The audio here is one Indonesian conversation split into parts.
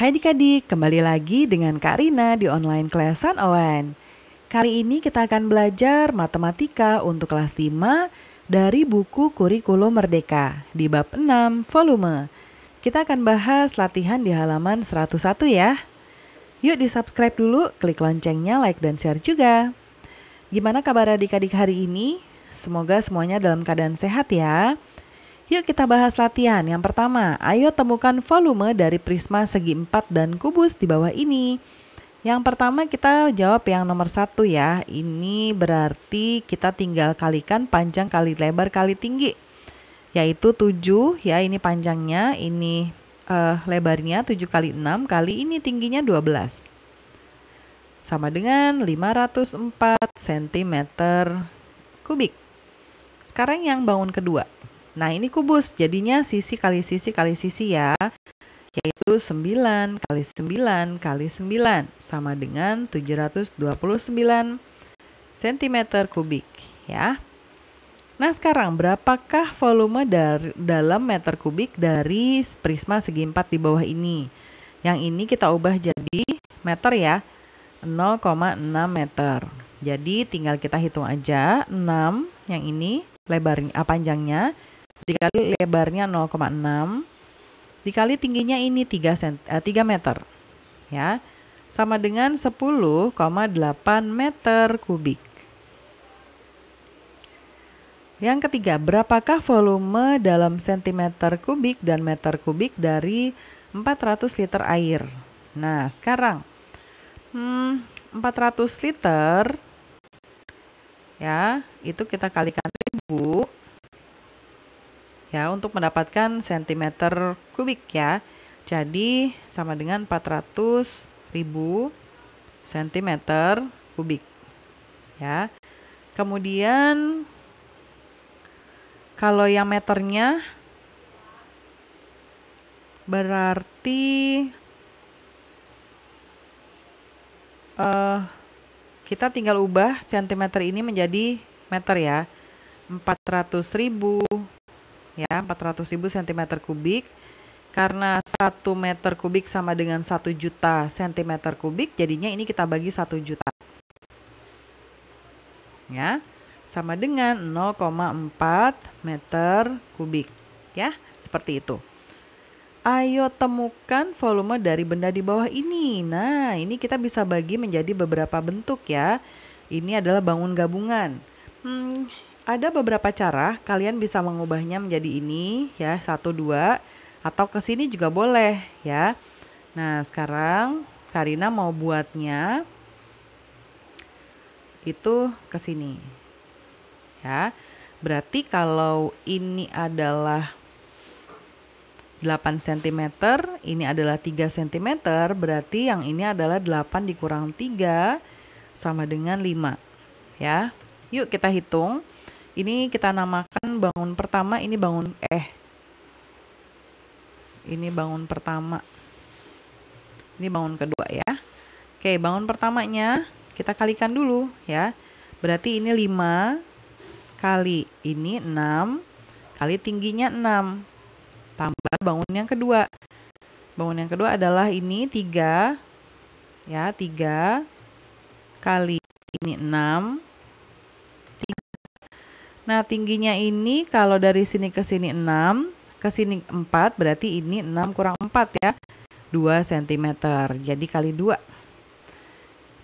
Hai adik-adik, kembali lagi dengan Kak Rina di online kelas Owen. Kali ini kita akan belajar matematika untuk kelas 5 dari buku Kurikulum Merdeka di bab 6 volume. Kita akan bahas latihan di halaman 101 ya. Yuk di-subscribe dulu, klik loncengnya, like dan share juga. Gimana kabar adik-adik hari ini? Semoga semuanya dalam keadaan sehat ya. Yuk kita bahas latihan. Yang pertama, ayo temukan volume dari prisma segi 4 dan kubus di bawah ini. Yang pertama kita jawab yang nomor satu ya. Ini berarti kita tinggal kalikan panjang kali lebar kali tinggi. Yaitu 7 ya ini panjangnya, ini uh, lebarnya 7 kali 6 kali ini tingginya 12. Sama dengan 504 cm kubik. Sekarang yang bangun kedua. Nah ini kubus, jadinya sisi kali sisi kali sisi ya, yaitu 9 kali 9 kali 9 sama dengan 729 cm kubik ya. Nah sekarang berapakah volume dari, dalam meter kubik dari prisma segi empat di bawah ini? Yang ini kita ubah jadi meter ya, 0,6 meter. Jadi tinggal kita hitung aja 6 yang ini lebarnya eh, panjangnya dikali lebarnya 0,6 dikali tingginya ini 3 cm, 3 meter. Ya. Sama dengan 10,8 meter kubik. Yang ketiga, berapakah volume dalam sentimeter kubik dan meter kubik dari 400 liter air? Nah, sekarang hmm, 400 liter ya, itu kita kalikan 1000 ya untuk mendapatkan sentimeter kubik ya. Jadi sama dengan 400 ribu sentimeter kubik ya. Kemudian kalau yang meternya berarti uh, kita tinggal ubah cm ini menjadi meter ya. 400 ribu ya 400 ribu cm kubik karena 1 meter kubik sama dengan 1 juta cm kubik jadinya ini kita bagi 1 juta ya sama dengan 0,4 meter kubik ya seperti itu Ayo temukan volume dari benda di bawah ini. Nah, ini kita bisa bagi menjadi beberapa bentuk ya. Ini adalah bangun gabungan. Hmm, ada beberapa cara kalian bisa mengubahnya menjadi ini ya, satu dua atau ke sini juga boleh ya. Nah, sekarang Karina mau buatnya itu ke sini. Ya. Berarti kalau ini adalah 8 cm, ini adalah 3 cm, berarti yang ini adalah 8 dikurang 3 sama dengan 5. Ya. Yuk kita hitung. Ini kita namakan bangun pertama, ini bangun eh. Ini bangun pertama. Ini bangun kedua ya. Oke, bangun pertamanya kita kalikan dulu ya. Berarti ini 5 kali ini 6 kali tingginya 6. Tambah bangun yang kedua. Bangun yang kedua adalah ini 3 ya, 3 kali ini 6 Nah, tingginya ini kalau dari sini ke sini 6, ke sini 4, berarti ini 6 kurang 4 ya. 2 cm. Jadi kali 2.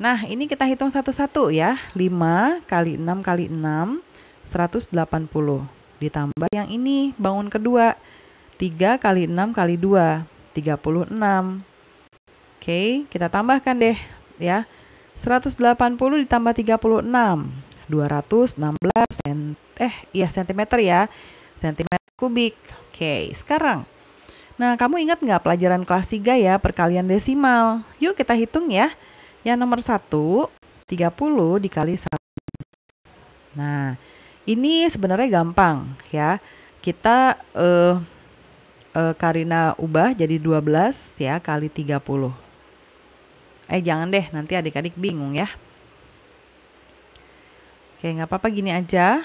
Nah, ini kita hitung satu-satu ya. 5 kali 6 kali 6, 180. Ditambah yang ini, bangun kedua. 3 kali 6 kali 2, 36. Oke, kita tambahkan deh ya. 180 ditambah 36, 216 cm eh iya sentimeter ya sentimeter kubik oke sekarang nah kamu ingat nggak pelajaran kelas 3 ya perkalian desimal yuk kita hitung ya yang nomor 1 30 dikali 1 nah ini sebenarnya gampang ya kita uh, uh, Karina ubah jadi 12 ya kali 30 eh jangan deh nanti adik-adik bingung ya Oke, nggak apa-apa gini aja.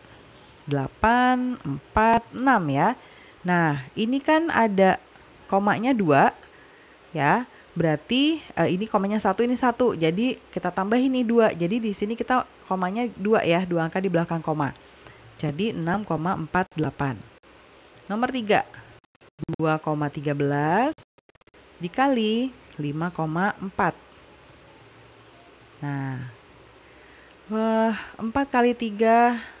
8, 4, 6 ya. Nah, ini kan ada komanya 2 ya. Berarti eh, ini komanya 1 ini 1. Jadi kita tambah ini 2. Jadi di sini kita komanya 2 ya, dua angka di belakang koma. Jadi 6,48. Nomor 3. 2,13 dikali 5,4. Nah, wah, 4 kali 3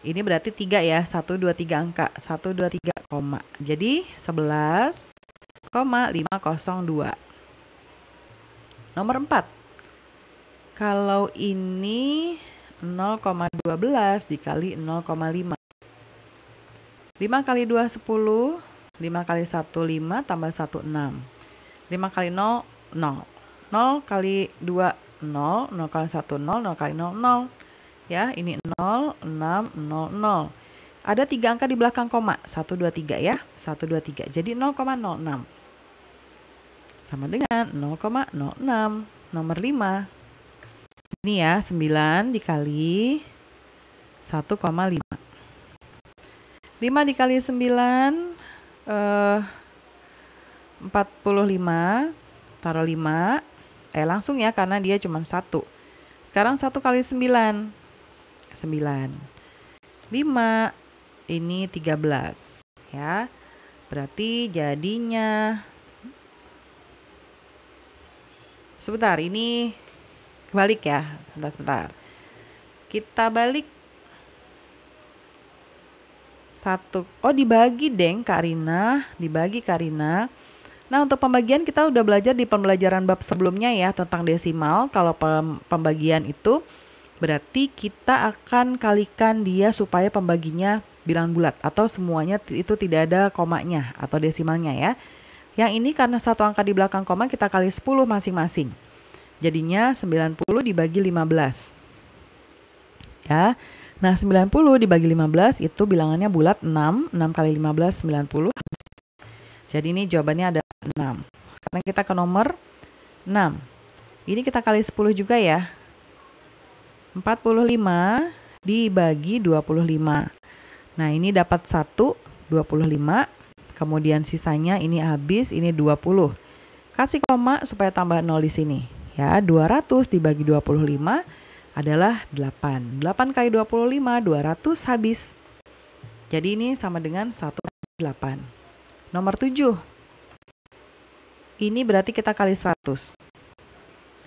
Ini berarti 3 ya, 1, 2, 3 angka, 1, 2, 3, koma. Jadi 11,502. Nomor 4. Kalau ini 0,12 dikali 0,5. 5 kali 2, 10. 5 kali 1, 5, tambah 1, 6. 5 kali 0, 0. 0 kali 2, 0. 0 kali 1, 0. 0 kali 0, 0, 0 ya. Ini 0, 6, 0, 0. Ada tiga angka di belakang koma, 1, 2, 3 ya, 1, 2, 3. Jadi 0,06. Sama dengan 0,06. Nomor 5. Ini ya, 9 dikali 1,5. 5 dikali 9, eh, 45, taruh 5, eh langsung ya karena dia cuma 1 Sekarang 1 kali 9, 9. 5 ini 13 ya. Berarti jadinya Sebentar, ini balik ya. Sebentar, sebentar. Kita balik satu. Oh dibagi deng Karina, dibagi Karina. Nah untuk pembagian kita udah belajar di pembelajaran bab sebelumnya ya tentang desimal. Kalau pembagian itu Berarti kita akan kalikan dia supaya pembaginya bilangan bulat atau semuanya itu tidak ada komanya atau desimalnya ya. Yang ini karena satu angka di belakang koma kita kali 10 masing-masing. Jadinya 90 dibagi 15. Ya. Nah, 90 dibagi 15 itu bilangannya bulat 6. 6 kali 15 90. Jadi ini jawabannya ada 6. Sekarang kita ke nomor 6. Ini kita kali 10 juga ya. 45 dibagi 25. Nah, ini dapat 1 25, kemudian sisanya ini habis, ini 20. Kasih koma supaya tambah 0 di sini. Ya, 200 dibagi 25 adalah 8. 8 kali 25, 200 habis. Jadi ini sama dengan 1 8. Nomor 7. Ini berarti kita kali 100.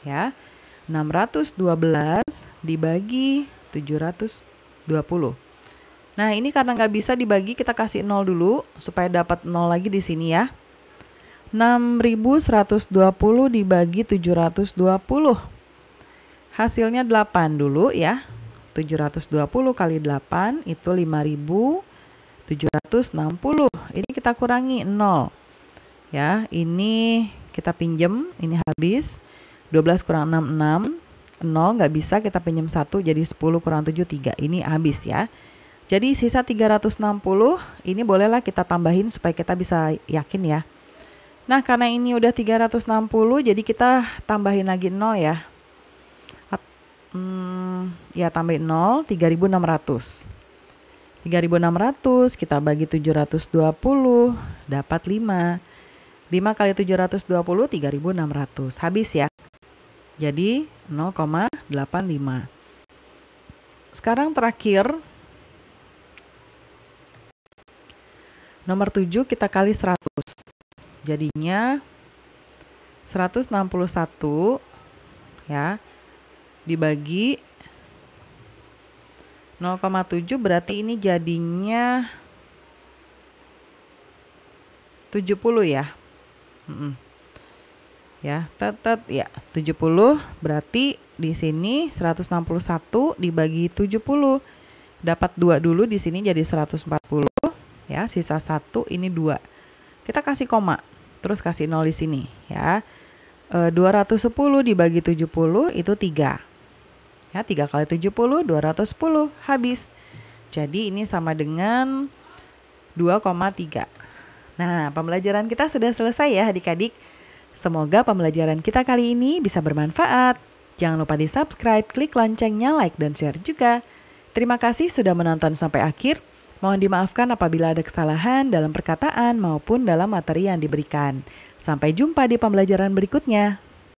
Ya, 612 dibagi 720. Nah, ini karena nggak bisa dibagi, kita kasih 0 dulu supaya dapat 0 lagi di sini ya. 6120 dibagi 720. Hasilnya 8 dulu ya. 720 kali 8 itu 5760. Ini kita kurangi 0. Ya, ini kita pinjem, ini habis. 12 kurang 6, 6. 0 nggak bisa kita pinjam 1 jadi 10 kurang 7, 3. Ini habis ya. Jadi sisa 360 ini bolehlah kita tambahin supaya kita bisa yakin ya. Nah karena ini udah 360 jadi kita tambahin lagi 0 ya. Hmm, ya tambahin 0, 3600. 3600 kita bagi 720 dapat 5. 5 kali 720 3600. Habis ya. Jadi 0,85. Sekarang terakhir nomor 7 kita kali 100. Jadinya 161 ya dibagi 0,7 berarti ini jadinya 70 ya. Mm -mm ya tetet ya 70 berarti di sini 161 dibagi 70 dapat dua dulu di sini jadi 140 ya sisa satu ini dua kita kasih koma terus kasih nol di sini ya e, 210 dibagi 70 itu 3 ya 3 kali 70 210 habis jadi ini sama dengan 2,3 nah pembelajaran kita sudah selesai ya adik-adik Semoga pembelajaran kita kali ini bisa bermanfaat. Jangan lupa di subscribe, klik loncengnya, like, dan share juga. Terima kasih sudah menonton sampai akhir. Mohon dimaafkan apabila ada kesalahan dalam perkataan maupun dalam materi yang diberikan. Sampai jumpa di pembelajaran berikutnya.